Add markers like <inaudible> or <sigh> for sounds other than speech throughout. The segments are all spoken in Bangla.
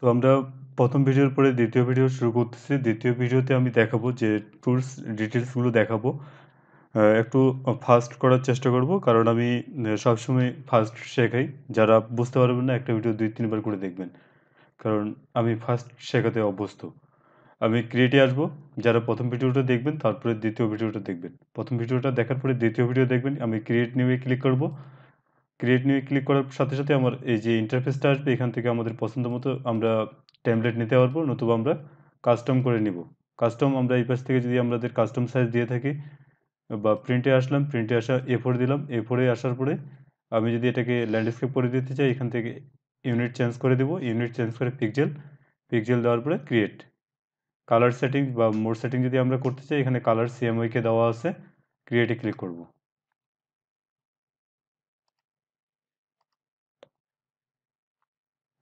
তো আমরা প্রথম ভিডিওর পরে দ্বিতীয় ভিডিও শুরু করতেছি দ্বিতীয় ভিডিওতে আমি দেখাবো যে টুলস ডিটেলসগুলো দেখাবো একটু ফাস্ট করার চেষ্টা করব কারণ আমি সবসময় ফাস্ট শেখাই যারা বুঝতে পারবেন না একটা ভিডিও দুই তিনবার করে দেখবেন কারণ আমি ফাস্ট শেখাতে অভ্যস্ত আমি ক্রিয়েটে আসবো যারা প্রথম ভিডিওটা দেখবেন তারপরে দ্বিতীয় ভিডিওটা দেখবেন প্রথম ভিডিওটা দেখার পরে দ্বিতীয় ভিডিও দেখবেন আমি ক্রিয়েট নিয়ে ক্লিক করব ক্রিয়েট নিউ ক্লিক করার সাথে সাথে আমার এই যে ইন্টারফেসটা আসবে এখান থেকে আমাদের পছন্দ মতো আমরা ট্যাবলেট নিতে পারবো নতুবা আমরা কাস্টম করে নিব কাস্টম আমরা এই পাশ থেকে যদি আমাদের কাস্টম সাইজ দিয়ে থাকি বা প্রিন্টে আসলাম প্রিন্টে আসা এ ফোর দিলাম এ ফোরে আসার পরে আমি যদি এটাকে ল্যান্ডস্কেপ করে দিতে চাই এখান থেকে ইউনিট চেঞ্জ করে দেবো ইউনিট চেঞ্জ করে পিকজেল পিকজেল দেওয়ার পরে ক্রিয়েট কালার সেটিং বা মোড সেটিং যদি আমরা করতে চাই এখানে কালার সিএমওইকে দেওয়া আছে ক্রিয়েটে ক্লিক করবো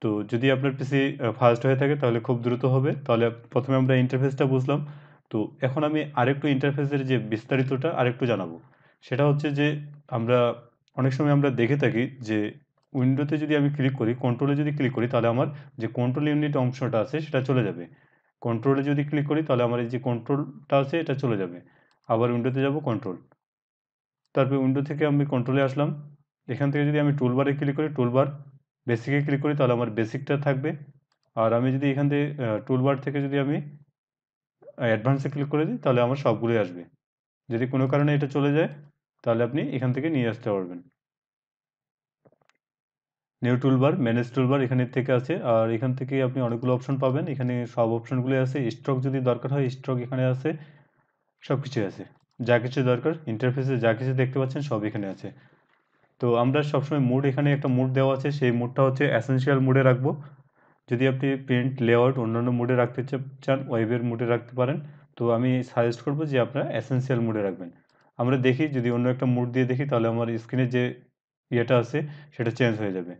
তো যদি আপনার পিসি ফাস্ট হয়ে থাকে তাহলে খুব দ্রুত হবে তাহলে প্রথমে আমরা ইন্টারফেসটা বুঝলাম তো এখন আমি আরেকটু ইন্টারফেসের যে বিস্তারিতটা আরেকটু জানাবো সেটা হচ্ছে যে আমরা অনেক সময় আমরা দেখে থাকি যে উইন্ডোতে যদি আমি ক্লিক করি কন্ট্রোলে যদি ক্লিক করি তাহলে আমার যে কন্ট্রোল ইউনিট অংশটা আছে সেটা চলে যাবে কন্ট্রোলে যদি ক্লিক করি তাহলে আমার এই যে কন্ট্রোলটা আছে এটা চলে যাবে আবার উইন্ডোতে যাব কন্ট্রোল তারপরে উইন্ডো থেকে আমি কন্ট্রোলে আসলাম এখান থেকে যদি আমি টুলবারে ক্লিক করি টুলবার বেসিকে ক্লিক করি তাহলে আমার বেসিকটা থাকবে আর আমি যদি এখান থেকে টুলবার থেকে যদি আমি অ্যাডভান্সে ক্লিক করে দিই তাহলে আমার সবগুলোই আসবে যদি কোনো কারণে এটা চলে যায় তাহলে আপনি এখান থেকে নিয়ে আসতে পারবেন নিউ টুলবার ম্যানেজ টুলবার এখানের থেকে আছে আর এখান থেকে আপনি অনেকগুলো অপশন পাবেন এখানে সব অপশনগুলোই আছে স্ট্রক যদি দরকার হয় স্ট্রক এখানে আছে সব কিছুই আছে যা কিছু দরকার ইন্টারফেসে যা কিছু দেখতে পাচ্ছেন সব এখানে আছে তো আমরা সবসময় মুড এখানে একটা মুড দেওয়া আছে সেই মুডটা হচ্ছে অ্যাসেন্সিয়াল মুডে রাখবো যদি আপনি প্রিন্ট লেআউট অন্যান্য মুডে রাখতে চান ওয়েবের মুডে রাখতে পারেন তো আমি সাজেস্ট করব যে আপনারা অ্যাসেন্সিয়াল মুডে রাখবেন আমরা দেখি যদি অন্য একটা মুড দিয়ে দেখি তাহলে আমার স্ক্রিনে যে ইয়েটা আছে সেটা চেঞ্জ হয়ে যাবে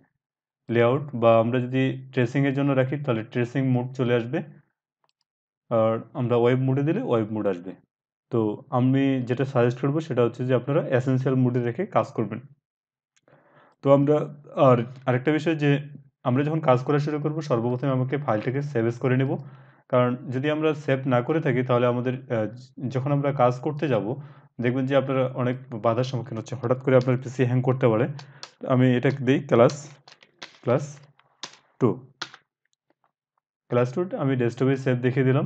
লেআউট বা আমরা যদি ট্রেসিংয়ের জন্য রাখি তাহলে ট্রেসিং মুড চলে আসবে আর আমরা ওয়েব মুডে দিলে ওয়েব মুড আসবে তো আমি যেটা সাজেস্ট করবো সেটা হচ্ছে যে আপনারা অ্যাসেন্সিয়াল মুডে রেখে কাজ করবেন তো আমরা আর আরেকটা বিষয় যে আমরা যখন কাজ করা শুরু করব সর্বপ্রথমে আমাকে ফাইলটাকে সেভেস করে নেব কারণ যদি আমরা সেভ না করে থাকি তাহলে আমাদের যখন আমরা কাজ করতে যাব দেখবেন যে আপনারা অনেক বাধার সম্মুখীন হচ্ছে হঠাৎ করে আপনার পিসি হ্যাং করতে পারে আমি এটা দিই class class two class two আমি ডেস্কটপে সেভ দেখিয়ে দিলাম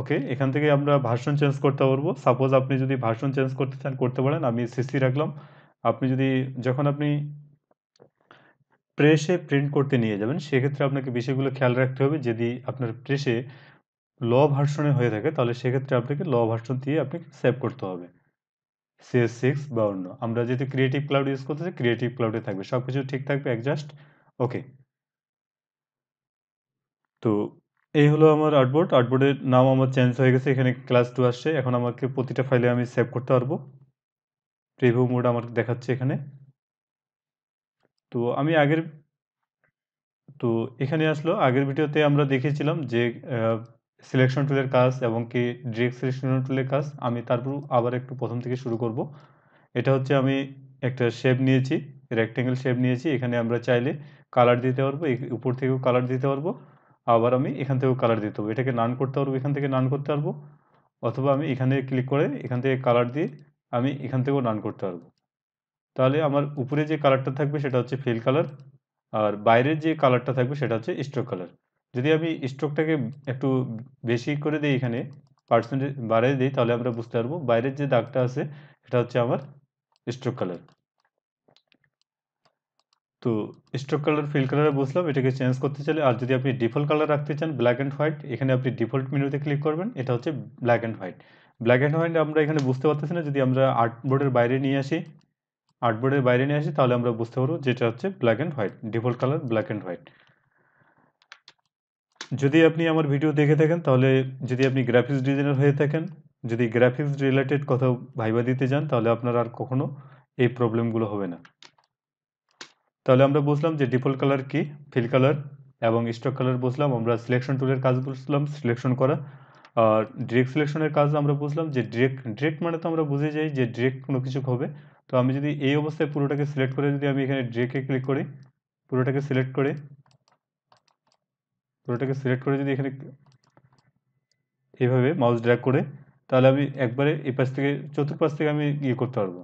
ওকে এখান থেকে আমরা ভার্সন চেঞ্জ করতে পারবো সাপোজ আপনি যদি ভার্সন চেঞ্জ করতে চান করতে পারেন আমি সিসি রাখলাম আপনি যদি যখন আপনি প্রেসে প্রিন্ট করতে নিয়ে যাবেন সেক্ষেত্রে আপনাকে বিষয়গুলো খেয়াল রাখতে হবে যদি আপনার প্রেসে ল ভার্সনে হয়ে থাকে তাহলে সেক্ষেত্রে আপনাকে ল ভার্সন দিয়ে আপনাকে সেভ করতে হবে সিএস সিক্স বা অন্য আমরা যেহেতু ক্রিয়েটিভ ক্লাউড ইউজ করতেছি ক্রিয়েটিভ ক্লাউডে থাকবে সব কিছু ঠিক থাকবে অ্যাডজাস্ট ওকে তো এই হলো আমার আর্টবোর্ড আর্টবোর্ডের নাম আমার চেঞ্জ হয়ে গেছে এখানে ক্লাস টু আসছে এখন আমাকে প্রতিটা ফাইলে আমি সেভ করতে পারবো ট্রেভো মোড আমার দেখাচ্ছে এখানে তো আমি আগের তো এখানে আসলো আগের ভিডিওতে আমরা দেখেছিলাম যে সিলেকশন টুলের কাজ এবং কি ডিরেক্ট সিলেকশন টুলের কাজ আমি তারপর আবার একটু প্রথম থেকে শুরু করব এটা হচ্ছে আমি একটা শেপ নিয়েছি রেক্টেঙ্গেল শেপ নিয়েছি এখানে আমরা চাইলে কালার দিতে পারবো উপর থেকেও কালার দিতে পারবো আবার আমি এখান থেকেও কালার দিতে পারবো এটাকে নান করতে পারবো এখান থেকে নান করতে পারবো অথবা আমি এখানে ক্লিক করে এখান থেকে কালার দিয়ে আমি এখান থেকেও রান করতে পারবো তাহলে আমার উপরে যে কালারটা থাকবে সেটা হচ্ছে ফিল কালার আর বাইরের যে কালারটা থাকবে সেটা হচ্ছে স্ট্রোক কালার যদি আমি স্ট্রোকটাকে একটু বেশি করে দিই এখানে পার্সেন্টেজ বাড়িয়ে দিই তাহলে আমরা বুঝতে পারবো বাইরের যে দাগটা আছে সেটা হচ্ছে আমার স্ট্রোক কালার তো স্ট্রোক কালার ফিল কালারে বসলাম এটাকে চেঞ্জ করতে চাইলে আর যদি আপনি ডিফল্ট কালার রাখতে চান ব্ল্যাক অ্যান্ড হোয়াইট এখানে আপনি ডিফল্ট মেনুতে ক্লিক করবেন এটা হচ্ছে black and white black and white আমরা এখানে বুঝতে পারতেছি না যদি আমরা আর্টবোর্ডের বাইরে নিয়ে আসি আর্টবোর্ডের বাইরে নিয়ে আসি তাহলে আমরা বুঝতে পারবো যেটা হচ্ছে black and white default colour black and white যদি আপনি আমার ভিডিও দেখে থাকেন তাহলে যদি আপনি গ্রাফিক্স ডিজাইনার হয়ে থাকেন যদি গ্রাফিক্স রিলেটেড কোথাও ভাইবা দিতে যান তাহলে আপনার আর কখনো এই প্রবলেমগুলো হবে না তাহলে আমরা বুঝলাম যে ডিফল্ট কালার কি ফিল কালার এবং স্টক কালার বুঝলাম আমরা সিলেকশন টুলের কাজ বুঝলাম সিলেকশন করা আর ডিরেক্ট সিলেকশনের কাজ আমরা বুঝলাম যে ডিরেক্ট ডিরেক্ট মানে তো আমরা বুঝে যাই যে ডিরেক্ট কোনো কিছু হবে তো আমি যদি এই অবস্থায় পুরোটাকে সিলেক্ট করে যদি আমি এখানে ডিরেক্টে ক্লিক করি পুরোটাকে সিলেক্ট করে পুরোটাকে সিলেক্ট করে যদি এখানে এইভাবে মাউস ড্র্যাক করে তাহলে আমি একবারে এই পাশ থেকে চতুর্পাশ থেকে আমি ইয়ে করতে পারবো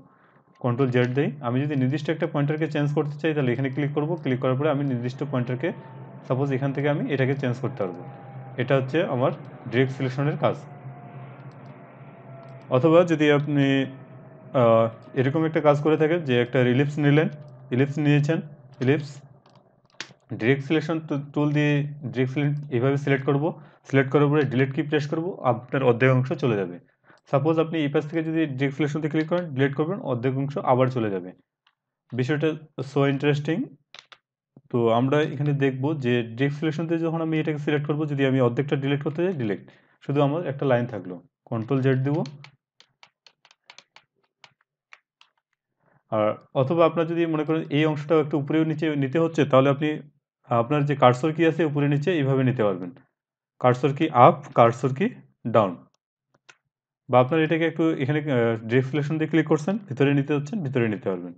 কন্ট্রোল জেড দেই আমি যদি নির্দিষ্ট একটা পয়েন্টারকে চেঞ্জ করতে চাই তাহলে এখানে ক্লিক করব ক্লিক করার পরে আমি নির্দিষ্ট পয়েন্টারকে সাপোজ এখান থেকে আমি এটাকে চেঞ্জ করতে পারবো এটা হচ্ছে আমার ডিরেক্ট সিলেকশনের কাজ অথবা যদি আপনি এরকম একটা কাজ করে থাকেন যে একটা রিলিপস নিলেন ইলিপস নিয়েছেন ইলিপস ডিরেক্ট সিলেকশন টুল দিয়ে ডিরেক্ট সিলেক্ট এইভাবে সিলেক্ট করব সিলেক্ট করার পরে ডিলেট কি প্রেস করব আপনার অর্ধেক অংশ চলে যাবে সাপোজ আপনি এই পাশ থেকে যদি ডিরেক্ট সিলেকশনতে ক্লিক করেন ডিলেট করবেন অর্ধেক অংশ আবার চলে যাবে বিষয়টা সো ইন্টারেস্টিং তো আমরা এখানে দেখব যে দিয়ে যখন আমি এটাকে সিলেক্ট করব যদি আমি অর্ধেকটা ডিলেট করতে চাই ডিলেট শুধু আমার একটা লাইন থাকলো কন্ট্রোল জেড দেব আর অথবা আপনার যদি মনে করেন এই অংশটা একটু উপরে নিচে নিতে হচ্ছে তাহলে আপনি আপনার যে কার্সর কি আছে উপরে নিচে এইভাবে নিতে পারবেন কার্সর কি আপ কার্সর কি ডাউন বা আপনার এটাকে একটু এখানে রিফ্লেকশন দিয়ে ক্লিক করছেন ভিতরে নিতে হচ্ছেন ভিতরে নিতে পারবেন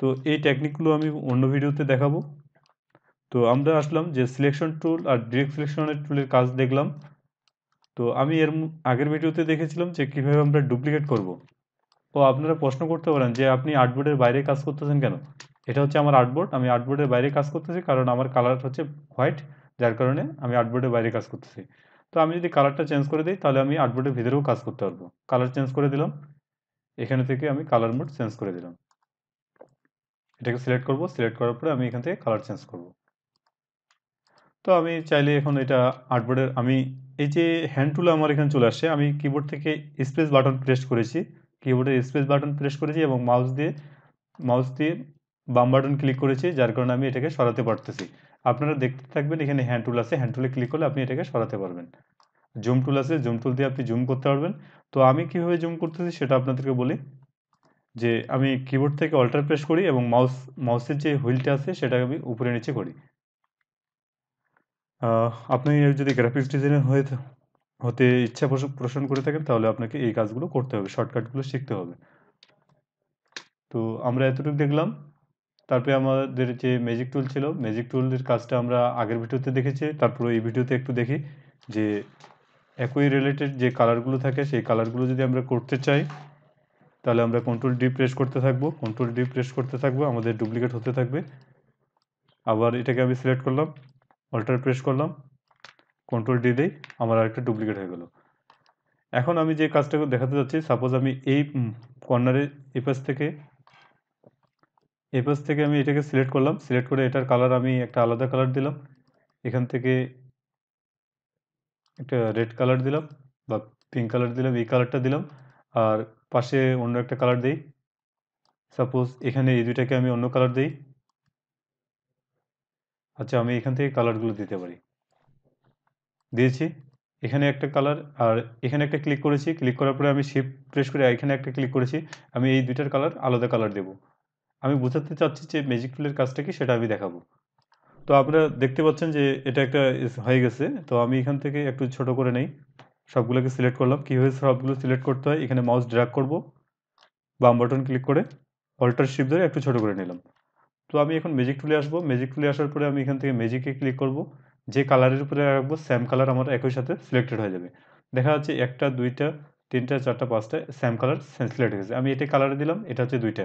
তো এই টেকনিকগুলো আমি অন্য ভিডিওতে দেখাবো তো আমরা আসলাম যে সিলেকশন টুল আর ডিরেক্ট সিলেকশনের টুলের কাজ দেখলাম তো আমি এর আগের ভিডিওতে দেখেছিলাম যে কীভাবে আমরা ডুপ্লিকেট করব তো আপনারা প্রশ্ন করতে পারেন যে আপনি আর্টবোর্ডের বাইরে কাজ করতেছেন কেন এটা হচ্ছে আমার আর্টবোর্ড আমি আর্টবোর্ডের বাইরে কাজ করতেছি কারণ আমার কালার হচ্ছে হোয়াইট যার কারণে আমি আর্টবোর্ডের বাইরে কাজ করতেছি তো আমি যদি কালারটা চেঞ্জ করে দিই তাহলে আমি আর্টবোর্ডের ভিতরেও কাজ করতে পারবো কালার চেঞ্জ করে দিলাম এখানে থেকে আমি কালার মোড চেঞ্জ করে দিলাম এটাকে সিলেক্ট করব সিলেক্ট করার পরে আমি এখান থেকে কালার চেঞ্জ করব তো আমি চাইলে এখন এটা আর্টবোর্ডের আমি এই যে হ্যান্ড টুল আমার এখানে চলে আসে আমি কিবোর্ড থেকে স্পেস বাটন প্রেস করেছি কিবোর্ডে স্পেস বাটন প্রেস করেছি এবং মাউস দিয়ে মাউস দিয়ে বাম বাটন ক্লিক করেছি যার কারণে আমি এটাকে সরাতে পারতেছি আপনারা দেখতে থাকবেন এখানে হ্যান্ড টুল আছে হ্যান্ড টুলে ক্লিক করলে আপনি এটাকে সরাতে পারবেন জুম টুল আছে জুম টুল দিয়ে আপনি জুম করতে পারবেন তো আমি কীভাবে জুম করতেছি সেটা আপনাদেরকে বলি যে আমি কিবোর্ড থেকে অল্টার প্রেস করি এবং মাউস মাউসের যে হুইলটা আছে সেটাকে আমি উপরে নিচে করি আপনি যদি গ্রাফিক্স ডিজাইনার হয়ে হতে ইচ্ছা পোষণ করে থাকেন তাহলে আপনাকে এই কাজগুলো করতে হবে শর্টকাটগুলো শিখতে হবে তো আমরা এতটুকু দেখলাম তারপরে আমাদের যে ম্যাজিক টুল ছিল ম্যাজিক টুলের কাজটা আমরা আগের ভিডিওতে দেখেছি তারপরে এই ভিডিওতে একটু দেখি যে একই রিলেটেড যে কালারগুলো থাকে সেই কালারগুলো যদি আমরা করতে চাই তাহলে আমরা কন্ট্রোল ডি প্রেস করতে থাকবো কন্ট্রোল ডি প্রেস করতে থাকবো আমাদের ডুপ্লিকেট হতে থাকবে আবার এটাকে আমি সিলেক্ট করলাম অল্টার প্রেস করলাম কন্ট্রোল ডি দিই আমার আরেকটা ডুপ্লিকেট হয়ে গেল এখন আমি যে কাজটা দেখাতে যাচ্ছি সাপোজ আমি এই কর্নারে এপাশ থেকে এপাশ থেকে আমি এটাকে সিলেক্ট করলাম সিলেক্ট করে এটার কালার আমি একটা আলাদা কালার দিলাম এখান থেকে একটা রেড কালার দিলাম বা পিঙ্ক কালার দিলাম এই কালারটা দিলাম আর পাশে অন্য একটা কালার দিই সাপোজ এখানে এই দুইটাকে আমি অন্য কালার দিই আচ্ছা আমি এখান থেকে কালারগুলো দিতে পারি দিয়েছি এখানে একটা কালার আর এখানে একটা ক্লিক করেছি ক্লিক করার পরে আমি শিপ প্রেস করে এখানে একটা ক্লিক করেছি আমি এই দুইটার কালার আলাদা কালার দেব আমি বোঝাতে চাচ্ছি যে ম্যাজিক টুলের কাজটা কি সেটা আমি দেখাবো তো আপনারা দেখতে পাচ্ছেন যে এটা একটা হয়ে গেছে তো আমি এখান থেকে একটু ছোট করে নেই সবগুলোকে সিলেক্ট করলাম কীভাবে সবগুলো সিলেক্ট করতে হয় এখানে মাউস ড্র্যাগ করব বাম বাটন ক্লিক করে অল্টার শিপ ধরে একটু ছোটো করে নিলাম তো আমি এখন ম্যাজিক টুলে আসবো ম্যাজিক টুলে আসার পরে আমি এখান থেকে ম্যাজিকে ক্লিক করব যে কালারের উপরে রাখবো স্যাম কালার আমার একই সাথে সিলেক্টেড হয়ে যাবে দেখা যাচ্ছে একটা দুইটা তিনটা চারটা পাঁচটা স্যাম কালার সিলেক্ট হয়ে গেছে আমি এটা কালারে দিলাম এটা হচ্ছে দুইটা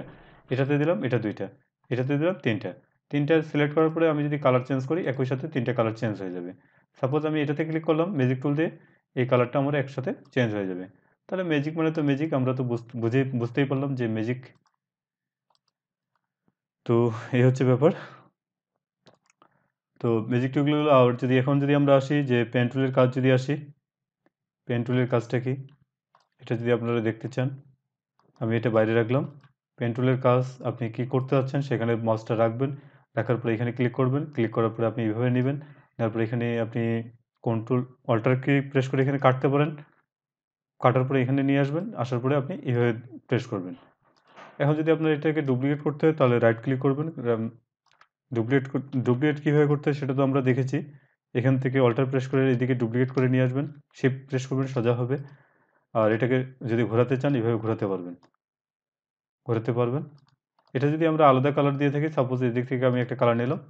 এটাতে দিলাম এটা দুইটা এটাতে দিলাম তিনটা তিনটা সিলেক্ট করার পরে আমি যদি কালার চেঞ্জ করি একই সাথে তিনটা কালার চেঞ্জ হয়ে যাবে সাপোজ আমি এটাতে ক্লিক করলাম ম্যাজিক টুল দিয়ে এই কালারটা আমার একসাথে চেঞ্জ হয়ে যাবে তাহলে ম্যাজিক মানে তো ম্যাজিক আমরা তো বুঝে বুঝতেই পারলাম যে ম্যাজিক তো এই হচ্ছে ব্যাপার তো ম্যাজিক টুলগুলো আর যদি এখন যদি আমরা আসি যে পেন টুলের কাজ যদি আসি পেন টুলের কাজটা কি এটা যদি আপনারা দেখতে চান আমি এটা বাইরে রাখলাম পেন টুলের কাজ আপনি কি করতে চাচ্ছেন সেখানে মাছটা রাখবেন রাখার পরে এখানে ক্লিক করবেন ক্লিক করার পরে আপনি এইভাবে নেবেন তারপরে এখানে আপনি কন্ট্রোল অল্টার কি প্রেস করে এখানে কাটতে পারেন কাটার পরে এখানে নিয়ে আসবেন আসার পরে আপনি এইভাবে প্রেস করবেন এখন যদি আপনার এটাকে ডুপ্লিকেট করতে হয় তাহলে রাইট ক্লিক করবেন ডুপ্লিকেট ডুপ্লিকেট কীভাবে করতে হয় সেটা তো আমরা দেখেছি এখান থেকে অল্টার প্রেস করে এদিকে ডুপ্লিকেট করে নিয়ে আসবেন শেপ প্রেস করবেন সোজা হবে আর এটাকে যদি ঘোরাতে চান এভাবে ঘোরাতে পারবেন ঘোরাতে পারবেন এটা যদি আমরা আলাদা কালার দিয়ে থাকি সাপোজ এদিক থেকে আমি একটা কালার নিলাম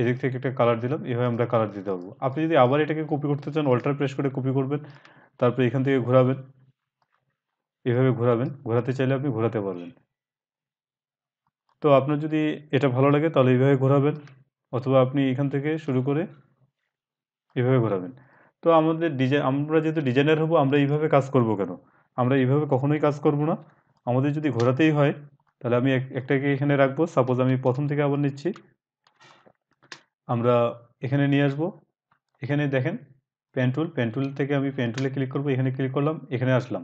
এদিক থেকে একটা কালার দিলাম এভাবে আমরা কালার দিতে পারবো আপনি যদি আবার এটাকে কপি করতে চান অল্টার প্রেস করে কপি করবেন তারপর এখান থেকে ঘোরাবেন এভাবে ঘোরাবেন ঘোরাতে চাইলে আপনি ঘোরাতে পারবেন তো আপনার যদি এটা ভালো লাগে তাহলে এইভাবে ঘোরাবেন অথবা আপনি এখান থেকে শুরু করে এভাবে ঘোরাবেন তো আমাদের ডিজাইন আমরা যেহেতু ডিজাইনার হব আমরা এইভাবে কাজ করব কেন আমরা এইভাবে কখনোই কাজ করব না আমাদের যদি ঘোরাতেই হয় তাহলে আমি একটাকে এখানে রাখবো সাপোজ আমি প্রথম থেকে আবার নিচ্ছি আমরা এখানে নিয়ে আসব এখানে দেখেন পেন্টুল পেন্টুল থেকে আমি পেন্টুলে ক্লিক করব এখানে ক্লিক করলাম এখানে আসলাম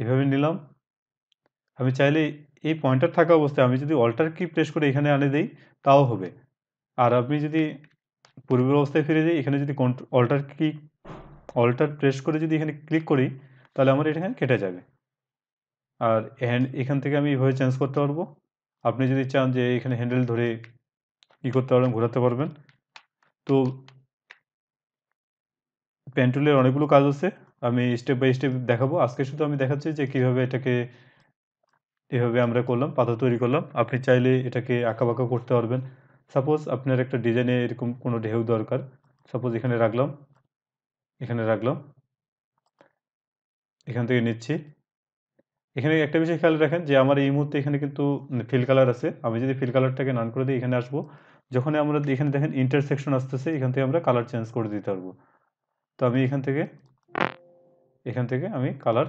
এভাবে নিলাম আমি চাইলে এই পয়েন্টার থাকা অবস্থায় আমি যদি অল্টার কি প্রেস করে এখানে আনে দেই তাও হবে আর আপনি যদি পূর্বের অবস্থায় ফিরে যাই এখানে যদি অল্টার কি অল্টার প্রেস করে যদি এখানে ক্লিক করি তাহলে আমার এখানে কেটে যাবে আর হ্যান্ড এখান থেকে আমি এভাবে চেঞ্জ করতে পারবো আপনি যদি চান যে এখানে হ্যান্ডেল ধরে কী করতে পারবেন ঘোরাতে পারবেন তো প্যান্টুলের অনেকগুলো কাজ আছে আমি স্টেপ বাই স্টেপ দেখাবো আজকে শুধু আমি দেখাচ্ছি যে কীভাবে এটাকে এভাবে আমরা করলাম পাতা তৈরি করলাম আপনি চাইলে এটাকে বাঁকা করতে পারবেন সাপোজ আপনার একটা ডিজাইনে এরকম কোনো ঢেউ দরকার সাপোজ এখানে রাখলাম এখানে রাখলাম এখান থেকে নিচ্ছি এখানে একটা বিষয় খেয়াল রাখেন যে আমার এই মুহূর্তে এখানে কিন্তু ফিল কালার আছে আমি যদি ফিল কালারটাকে নান করে দিই এখানে আসবো যখন আমরা এখানে দেখেন ইন্টারসেকশন আসতেছে এখান থেকে আমরা কালার চেঞ্জ করে দিতে পারবো তো আমি এখান থেকে এখান থেকে আমি কালার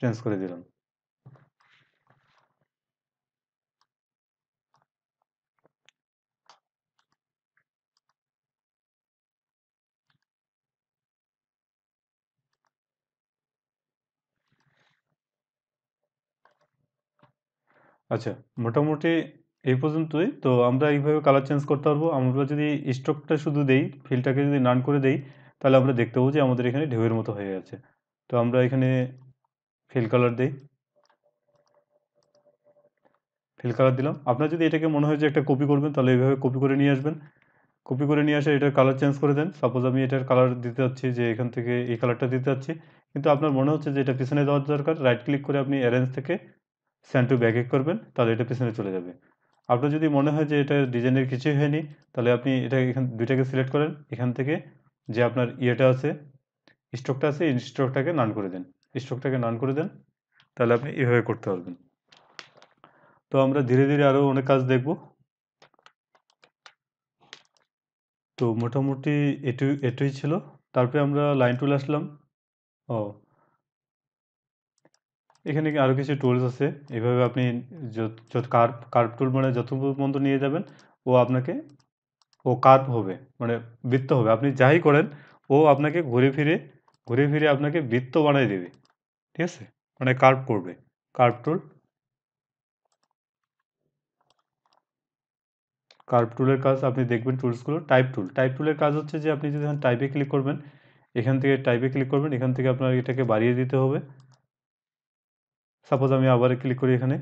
চেঞ্জ করে দিলাম আচ্ছা মোটামুটি এই পর্যন্তই তো আমরা এইভাবে কালার চেঞ্জ করতে পারবো আমরা যদি স্ট্রোকটা শুধু দেই ফিলটাকে যদি নান করে দেই তাহলে আমরা দেখতে পাবো যে আমাদের এখানে ঢেউয়ের মতো হয়ে গেছে তো আমরা এখানে ফিল কালার দেই ফিল কালার দিলাম আপনার যদি এটাকে মনে হয় যে একটা কপি করবেন তাহলে এইভাবে কপি করে নিয়ে আসবেন কপি করে নিয়ে আসে এটার কালার চেঞ্জ করে দেন সাপোজ আমি এটার কালার দিতে যাচ্ছি যে এখান থেকে এই কালারটা দিতে যাচ্ছি কিন্তু আপনার মনে হচ্ছে যে এটা পিছনে দেওয়ার দরকার রাইট ক্লিক করে আপনি অ্যারেঞ্জ থেকে স্যান্ড টু ব্যাগে করবেন তাহলে এটা পিছনে চলে যাবে আপনার যদি মনে হয় যে এটা ডিজাইনের কিছুই হয়নি তাহলে আপনি এটা এখান দুইটাকে সিলেক্ট করেন এখান থেকে যে আপনার ইয়েটা আছে স্ট্রোকটা আছে স্ট্রোকটাকে নান করে দেন স্ট্রোকটাকে নান করে দেন তাহলে আপনি এভাবে করতে পারবেন তো আমরা ধীরে ধীরে আরও অনেক কাজ দেখব তো মোটামুটি এটু এটুই ছিল তারপরে আমরা লাইন টুল আসলাম ও এখানে আরও কিছু টুলস আছে এভাবে আপনি যত কার্ভ কার্ভ টুল মানে যত পর্যন্ত নিয়ে যাবেন ও আপনাকে ও কার্ভ হবে মানে বৃত্ত হবে আপনি যাই করেন ও আপনাকে ঘুরে ফিরে ঘুরে ফিরে আপনাকে বৃত্ত বানাই দেবে ঠিক আছে মানে কার্ভ করবে কার্ভ টুল কার্ভ টুলের কাজ আপনি দেখবেন টুলসগুলো টাইপ টুল টাইপ টুলের কাজ হচ্ছে যে আপনি যদি টাইপে ক্লিক করবেন এখান থেকে টাইপে ক্লিক করবেন এখান থেকে আপনার এটাকে বাড়িয়ে দিতে হবে সাপোজ আমি আবার ক্লিক করি এখানে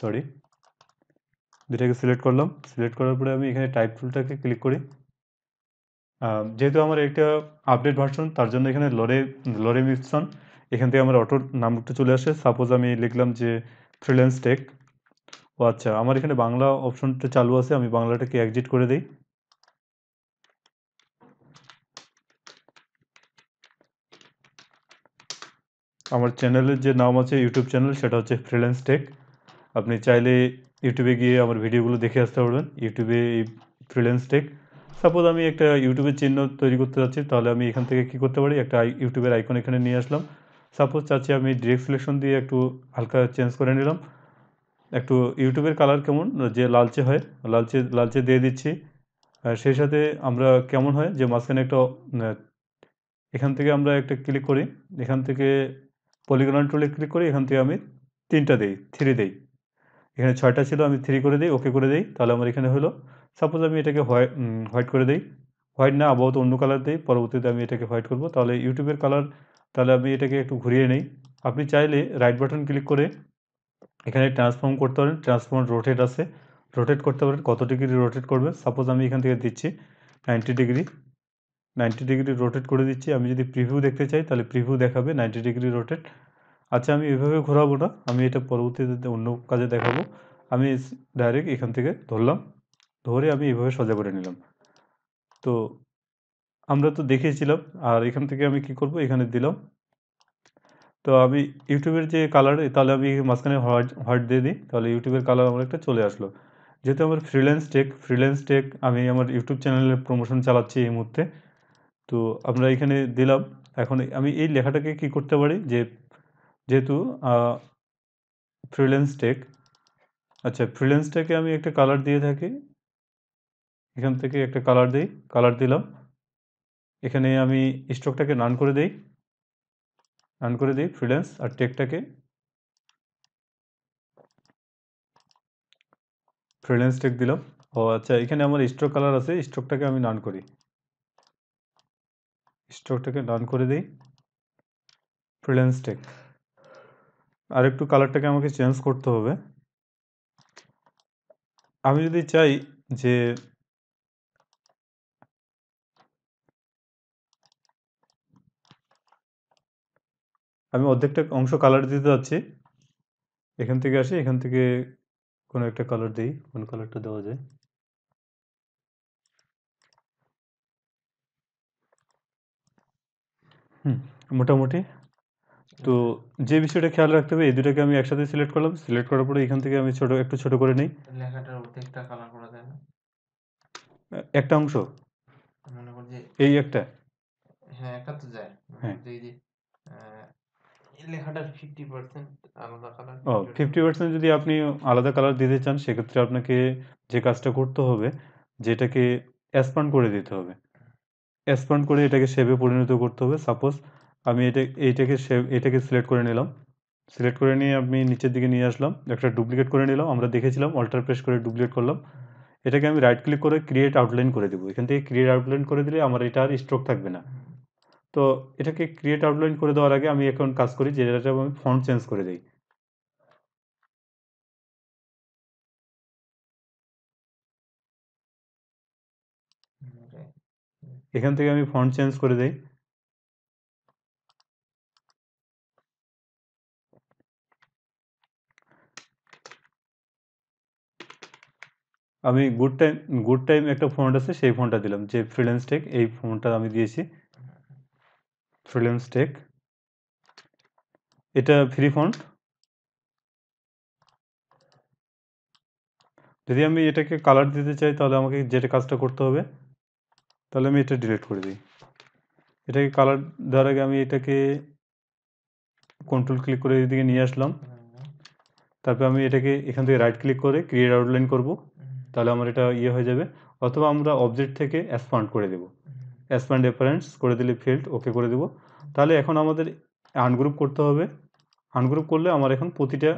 সরি দুটাকে সিলেক্ট করলাম সিলেক্ট করার পরে আমি এখানে টাইপ টুলটাকে ক্লিক করি যেহেতু আমার একটা আপডেট ভার্সন তার জন্য এখানে লরে লরে মিপসন এখান থেকে আমার অটোর নামটা চলে আসে সাপোজ আমি লিখলাম যে ফ্রিল্যান্স টেক ও আচ্ছা আমার এখানে বাংলা অপশনটা চালু আছে আমি বাংলাটাকে এক্সিট করে দিই আমার চ্যানেলের যে নাম আছে ইউটিউব চ্যানেল সেটা হচ্ছে ফ্রিল্যান্স টেক আপনি চাইলে ইউটিউবে গিয়ে আমার ভিডিওগুলো দেখে আসতে পারবেন ইউটিউবে এই ফ্রিল্যান্স টেক সাপোজ আমি একটা ইউটিউবের চিহ্ন তৈরি করতে চাচ্ছি তাহলে আমি এখান থেকে কি করতে পারি একটা ইউটিউবের আইকন এখানে নিয়ে আসলাম সাপোজ চাচ্ছি আমি ডিরেক্ট সিলেকশন দিয়ে একটু হালকা চেঞ্জ করে নিলাম একটু ইউটিউবের কালার কেমন যে লালচে হয় লালচে লালচে দিয়ে দিচ্ছি সেই সাথে আমরা কেমন হয় যে মাঝখানে একটা এখান থেকে আমরা একটা ক্লিক করি এখান থেকে পলিগনাল টুলে ক্লিক করে এখান থেকে আমি তিনটা দেই থ্রি দেই এখানে ছয়টা ছিল আমি থ্রি করে দিই ওকে করে দিই তাহলে আমার এখানে হলো সাপোজ আমি এটাকে হোয়াইট হোয়াইট করে দিই হোয়াইট না আবহাওয়া অন্য কালার দিই পরবর্তীতে আমি এটাকে হোয়াইট করব তাহলে ইউটিউবের কালার তাহলে আমি এটাকে একটু ঘুরিয়ে নেই আপনি চাইলে রাইট বাটন ক্লিক করে এখানে ট্রান্সফর্ম করতে পারেন ট্রান্সফর্ম রোটেট আছে রোটেট করতে পারেন কত ডিগ্রি রোটেট করবে সাপোজ আমি এখান থেকে দিচ্ছি ninety degree ninety degree rotate করে দিচ্ছি আমি যদি প্রিভিউ দেখতে চাই তাহলে প্রিভিউ দেখাবে নাইনটি ডিগ্রি রোটেট আচ্ছা আমি এভাবে ঘোরাবো না আমি এটা পরবর্তীতে অন্য কাজে দেখাবো আমি ডাইরেক্ট এখান থেকে ধরলাম ধরে আমি এভাবে সোজা করে নিলাম তো আমরা তো দেখিয়েছিলাম আর এখান থেকে আমি কি করব এখানে দিলাম তো আমি ইউটিউবের যে কালার তাহলে আমি মাঝখানে হোয়াইট হোয়াইট দিয়ে দিই তাহলে ইউটিউবের কালার আমার একটা চলে আসলো যেহেতু আমার ফ্রিল্যান্স টেক ফ্রিল্যান্স টেক আমি আমার ইউটিউব চ্যানেলের প্রমোশন চালাচ্ছি এই মুহূর্তে তো আমরা এখানে দিলাম এখন আমি এই লেখাটাকে কি করতে পারি যে যেহেতু ফ্রিল্যান্স টেক আচ্ছা টেকে আমি একটা কালার দিয়ে থাকি এখান থেকে একটা কালার দিই কালার দিলাম এখানে আমি স্টকটাকে নান করে দিই নান করে দিই ফ্রিল্যান্স আর টেকটাকে ফ্রিল্যান্স টেক দিলাম ও আচ্ছা এখানে আমার স্ট্রোক কালার আছে স্ট্রোকটাকে আমি নান করি স্ট্রোকটাকে ডান করে দিই ফ্রিল্যান্স টেক আর একটু কালারটাকে আমাকে চেঞ্জ করতে হবে আমি যদি চাই যে আমি অর্ধেকটা অংশ কালার দিতে যাচ্ছি এখান থেকে আসি এখান থেকে কোনো একটা কালার দিই কোন কালারটা দেওয়া যায় হুম, মোটামুটি। তো যে বিষয়টা খেয়াল রাখতে হবে এই দুটাকে আমি একসাথে সিলেক্ট করলাম। সিলেক্ট করার পরে এখান থেকে আমি ছোট একটু ছোট করে নেই। লেখাটার অর্ধেকটা কালার করা যায় একটা অংশ? মনে কর যে এই একটা? হ্যাঁ, একটা তো যায়। হ্যাঁ। যে এই যে আলাদা কালার, ও 50% 50% যদি আপনি আলাদা কালার দিতে চান সেক্ষেত্রে আপনাকে যে কাজটা করতে হবে যেটাকে এটাকে অ্যাসপান্ড করে দিতে হবে। এক্সপ্যান্ড করে এটাকে সেভে পরিণত করতে হবে সাপোজ আমি এটা এইটাকে সেভ এটাকে সিলেক্ট করে নিলাম সিলেক্ট করে নিয়ে আমি নিচের দিকে নিয়ে আসলাম একটা ডুপ্লিকেট করে নিলাম আমরা দেখেছিলাম অল্টার প্রেস করে ডুপ্লিকেট করলাম এটাকে আমি রাইট ক্লিক করে ক্রিয়েট আউটলাইন করে দেবো এখান থেকে ক্রিয়েট আউটলাইন করে দিলে আমার এটা আর স্ট্রোক থাকবে না তো এটাকে ক্রিয়েট আউটলাইন করে দেওয়ার আগে আমি এখন কাজ করি যে আমি ফন্ট চেঞ্জ করে দিই এখান থেকে আমি ফন্ট চেঞ্জ করে দেই আমি গুড টাইম গুড টাইম একটা ফন্ট আছে সেই ফোনটা দিলাম যে ফ্রিল্যান্স টেক এই ফোনটা আমি দিয়েছি ফ্রিল্যান্স টেক এটা ফ্রি ফন্ট যদি আমি এটাকে কালার দিতে চাই তাহলে আমাকে যেটা কাজটা করতে হবে তাহলে আমি এটা ডিলিট করে দিই এটাকে কালার দেওয়ার আগে আমি এটাকে কন্ট্রোল ক্লিক করে এদিকে নিয়ে আসলাম তারপর আমি এটাকে এখান থেকে রাইট ক্লিক করে ক্রিয়েট আউটলাইন করব তাহলে আমার এটা ইয়ে হয়ে যাবে অথবা আমরা অবজেক্ট থেকে অ্যাসপান্ড করে দেব অ্যাসপান্ড রেফারেন্স করে দিলে ফিল্ড ওকে করে দেব তাহলে এখন আমাদের আনগ্রুপ করতে হবে আনগ্রুপ করলে আমার এখন প্রতিটা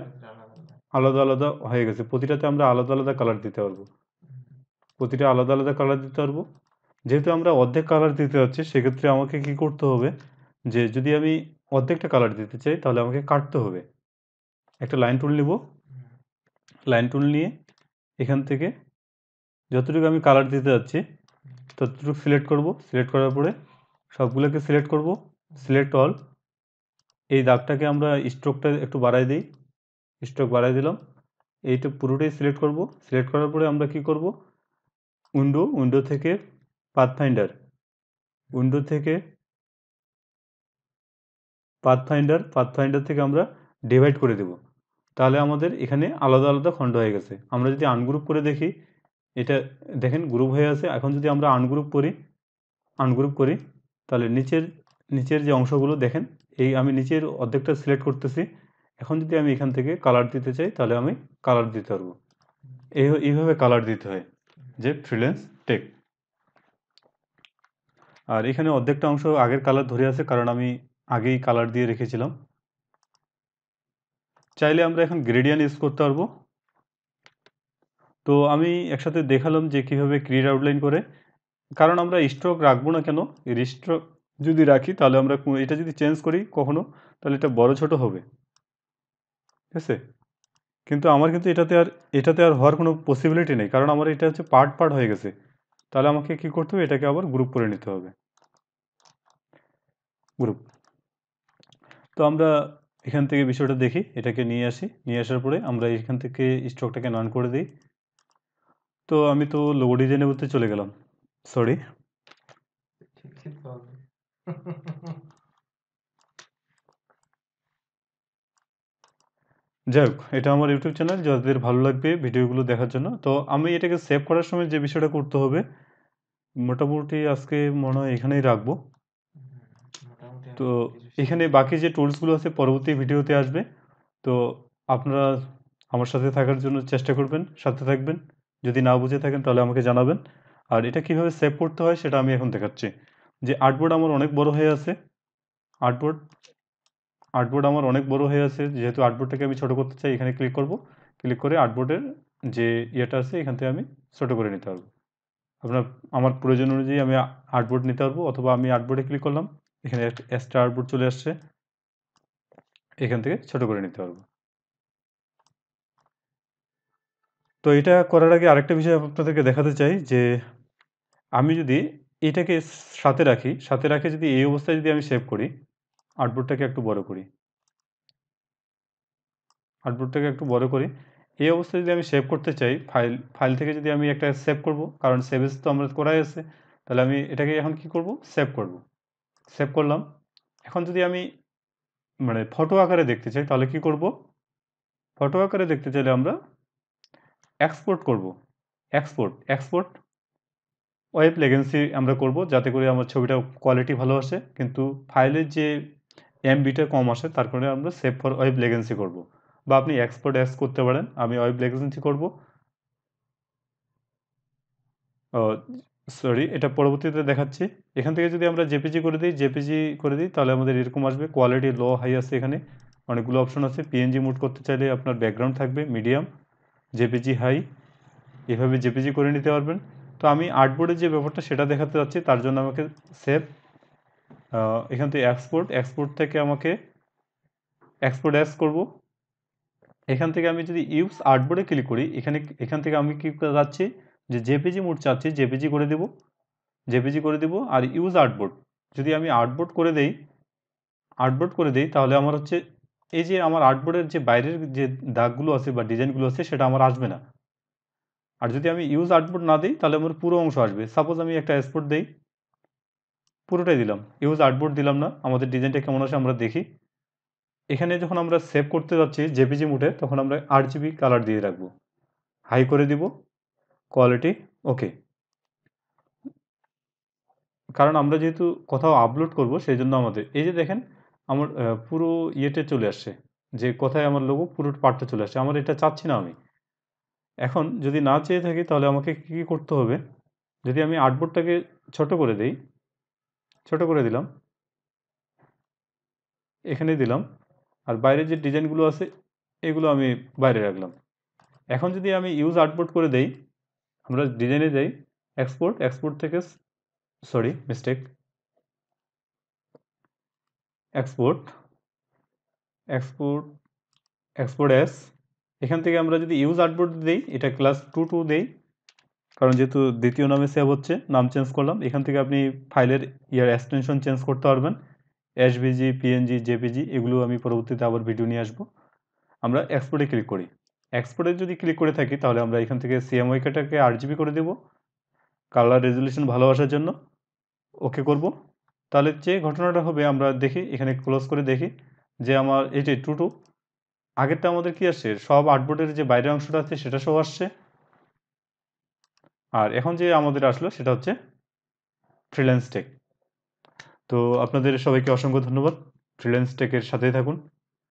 আলাদা আলাদা হয়ে গেছে প্রতিটাতে আমরা আলাদা আলাদা কালার দিতে পারবো প্রতিটা আলাদা আলাদা কালার দিতে পারবো যেহেতু আমরা অর্ধেক কালার দিতে হচ্ছে সেক্ষেত্রে আমাকে কি করতে হবে যে যদি আমি অর্ধেকটা কালার দিতে চাই তাহলে আমাকে কাটতে হবে একটা লাইন টুল নিব লাইন টুল নিয়ে এখান থেকে যতটুকু আমি কালার দিতে যাচ্ছি ততটুকু সিলেক্ট করব সিলেক্ট করার পরে সবগুলোকে সিলেক্ট করব সিলেক্ট অল এই দাগটাকে আমরা স্ট্রোকটা একটু বাড়াই দিই স্ট্রোক বাড়াই দিলাম এইটা পুরোটাই সিলেক্ট করব সিলেক্ট করার পরে আমরা কি করব উইন্ডো উইন্ডো থেকে পাথফাইন্ডার উইন্ডো থেকে পাথফাইন্ডার পাথফাইন্ডার থেকে আমরা ডিভাইড করে দেব তাহলে আমাদের এখানে আলাদা আলাদা খণ্ড হয়ে গেছে আমরা যদি আনগ্রুপ করে দেখি এটা দেখেন গ্রুপ হয়ে আছে এখন যদি আমরা আনগ্রুপ করি আনগ্রুপ করি তাহলে নিচের নিচের যে অংশগুলো দেখেন এই আমি নিচের অর্ধেকটা সিলেক্ট করতেছি এখন যদি আমি এখান থেকে কালার দিতে চাই তাহলে আমি কালার দিতে পারবো এইভাবে কালার দিতে হয় যে ফ্রিল্যান্স টেক আর এখানে অর্ধেকটা অংশ আগের কালার ধরে আছে কারণ আমি আগেই কালার দিয়ে রেখেছিলাম চাইলে আমরা এখন গ্রেডিয়ান ইউজ করতে পারবো তো আমি একসাথে দেখালাম যে কীভাবে ক্রিয়েট আউটলাইন করে কারণ আমরা স্ট্রোক রাখবো না কেন স্ট্রোক যদি রাখি তাহলে আমরা এটা যদি চেঞ্জ করি কখনো তাহলে এটা বড় ছোট হবে ঠিক আছে কিন্তু আমার কিন্তু এটাতে আর এটাতে আর হওয়ার কোনো পসিবিলিটি নেই কারণ আমার এটা হচ্ছে পার্ট পার্ট হয়ে গেছে তাহলে আমাকে কি করতে হবে এটাকে আবার গ্রুপ করে নিতে হবে গ্রুপ তো আমরা এখান থেকে বিষয়টা দেখি এটাকে নিয়ে আসি নিয়ে আসার পরে আমরা এখান থেকে স্টকটাকে নান করে দিই তো আমি তো লোগো ডিজাইনে বলতে চলে গেলাম সরি <laughs> যাই হোক এটা আমার ইউটিউব চ্যানেল যাদের ভালো লাগবে ভিডিওগুলো দেখার জন্য তো আমি এটাকে সেভ করার সময় যে বিষয়টা করতে হবে মোটামুটি আজকে মনে হয় এখানেই রাখবো তো এখানে বাকি যে টুলসগুলো আছে পরবর্তী ভিডিওতে আসবে তো আপনারা আমার সাথে থাকার জন্য চেষ্টা করবেন সাথে থাকবেন যদি না বুঝে থাকেন তাহলে আমাকে জানাবেন আর এটা কিভাবে সেভ করতে হয় সেটা আমি এখন দেখাচ্ছি যে আর্টবোর্ড আমার অনেক বড় হয়ে আছে আর্টবোর্ড আর্টবোর্ড আমার অনেক বড় হয়ে আছে যেহেতু আর্টবোর্ডটাকে আমি ছোটো করতে চাই এখানে ক্লিক করব ক্লিক করে আর্টবোর্ডের যে ইয়েটা আছে এখান থেকে আমি ছোটো করে নিতে পারবো আপনার আমার প্রয়োজন অনুযায়ী আমি আর্টবোর্ড নিতে পারবো অথবা আমি আর্টবোর্ডে ক্লিক করলাম এখানে এক্সট্রা আর্টবোর্ড চলে আসছে এখান থেকে ছোট করে নিতে পারবো তো এটা করার আগে আরেকটা বিষয় আপনাদেরকে দেখাতে চাই যে আমি যদি এটাকে সাথে রাখি সাথে রাখে যদি এই অবস্থায় যদি আমি সেভ করি আউটপুটটাকে একটু বড় করি আউটপুটটাকে একটু বড় করি এই অবস্থায় যদি আমি সেভ করতে চাই ফাইল ফাইল থেকে যদি আমি একটা সেভ করব কারণ সেভেজ তো আমরা করাই আছে তাহলে আমি এটাকে এখন কি করব সেভ করব সেভ করলাম এখন যদি আমি মানে ফটো আকারে দেখতে চাই তাহলে কি করব ফটো আকারে দেখতে চাইলে আমরা এক্সপোর্ট করব এক্সপোর্ট এক্সপোর্ট ওয়েব লেগেন্সি আমরা করব যাতে করে আমার ছবিটা কোয়ালিটি ভালো আসে কিন্তু ফাইলের যে এম এমবিটা কম আসে তার কারণে আমরা সেভ ফর ওয়েব লেগেন্সি করব বা আপনি এক্সপোর্ট অ্যাক্স করতে পারেন আমি ওয়েব লেগেন্সি করব সরি এটা পরবর্তীতে দেখাচ্ছি এখান থেকে যদি আমরা জেপিজি করে দিই জেপিজি করে দিই তাহলে আমাদের এরকম আসবে কোয়ালিটি লো হাই আছে এখানে অনেকগুলো অপশন আছে পিএনজি মুড করতে চাইলে আপনার ব্যাকগ্রাউন্ড থাকবে মিডিয়াম জেপিজি হাই এভাবে জেপিজি করে নিতে পারবেন তো আমি আর্টবোর্ডের যে ব্যাপারটা সেটা দেখাতে যাচ্ছি তার জন্য আমাকে সেভ এখান থেকে এক্সপোর্ট এক্সপোর্ট থেকে আমাকে এক্সপোর্ট অ্যাস করব এখান থেকে আমি যদি ইউস আর্টবোর্ডে ক্লিক করি এখানে এখান থেকে আমি কী চাচ্ছি যে জেপিজি মোড চাচ্ছি জেপিজি করে দেব জেপিজি করে দেব আর ইউজ আর্টবোর্ড যদি আমি আর্টবোর্ড করে দেই আর্টবোর্ড করে দেই তাহলে আমার হচ্ছে এই যে আমার আর্টবোর্ডের যে বাইরের যে দাগগুলো আছে বা ডিজাইনগুলো আছে সেটা আমার আসবে না আর যদি আমি ইউজ আর্টবোর্ড না দিই তাহলে আমার পুরো অংশ আসবে সাপোজ আমি একটা এক্সপোর্ট দিই পুরোটাই দিলাম ইউজ আর্টবোর্ড দিলাম না আমাদের ডিজাইনটা কেমন আছে আমরা দেখি এখানে যখন আমরা সেভ করতে যাচ্ছি জেপিজি মুটে তখন আমরা আট জিবি কালার দিয়ে রাখবো হাই করে দিব কোয়ালিটি ওকে কারণ আমরা যেহেতু কোথাও আপলোড করব সেই জন্য আমাদের এই যে দেখেন আমার পুরো ইয়েতে চলে আসছে যে কোথায় আমার লোক পুরো পার্টটা চলে আসছে আমার এটা চাচ্ছি না আমি এখন যদি না চেয়ে থাকি তাহলে আমাকে কী করতে হবে যদি আমি আর্টবোর্ডটাকে ছোট করে দেই ছোট করে দিলাম এখানে দিলাম আর বাইরে যে ডিজাইনগুলো আছে এগুলো আমি বাইরে রাখলাম এখন যদি আমি ইউজ আউটপুট করে দেই আমরা ডিজাইনে যাই এক্সপোর্ট এক্সপোর্ট থেকে sorry mistake export export export as এখান থেকে আমরা যদি ইউজ আউটপুট দিই এটা ক্লাস টু টু দেই কারণ যেহেতু দ্বিতীয় নামে সেভ হচ্ছে নাম চেঞ্জ করলাম এখান থেকে আপনি ফাইলের ইয়ার এক্সটেনশন চেঞ্জ করতে পারবেন এস বিজি পিএনজি জেপিজি এগুলো আমি পরবর্তীতে আবার ভিডিও নিয়ে আসবো আমরা এক্সপোর্টে ক্লিক করি এক্সপোর্টে যদি ক্লিক করে থাকি তাহলে আমরা এখান থেকে সিএম ওয়েকেটাকে আট জিবি করে দেব কালার রেজুলেশন ভালোবাসার জন্য ওকে করব তাহলে যে ঘটনাটা হবে আমরা দেখি এখানে ক্লোজ করে দেখি যে আমার এটি টু টু আগেরটা আমাদের কি আসছে সব আর্টবোর্ডের যে বাইরের অংশটা আছে সেটা সব আসছে আর এখন যে আমাদের আসলো সেটা হচ্ছে ফ্রিল্যান্স টেক তো আপনাদের সবাইকে অসংখ্য ধন্যবাদ ফ্রিল্যান্স টেকের সাথেই থাকুন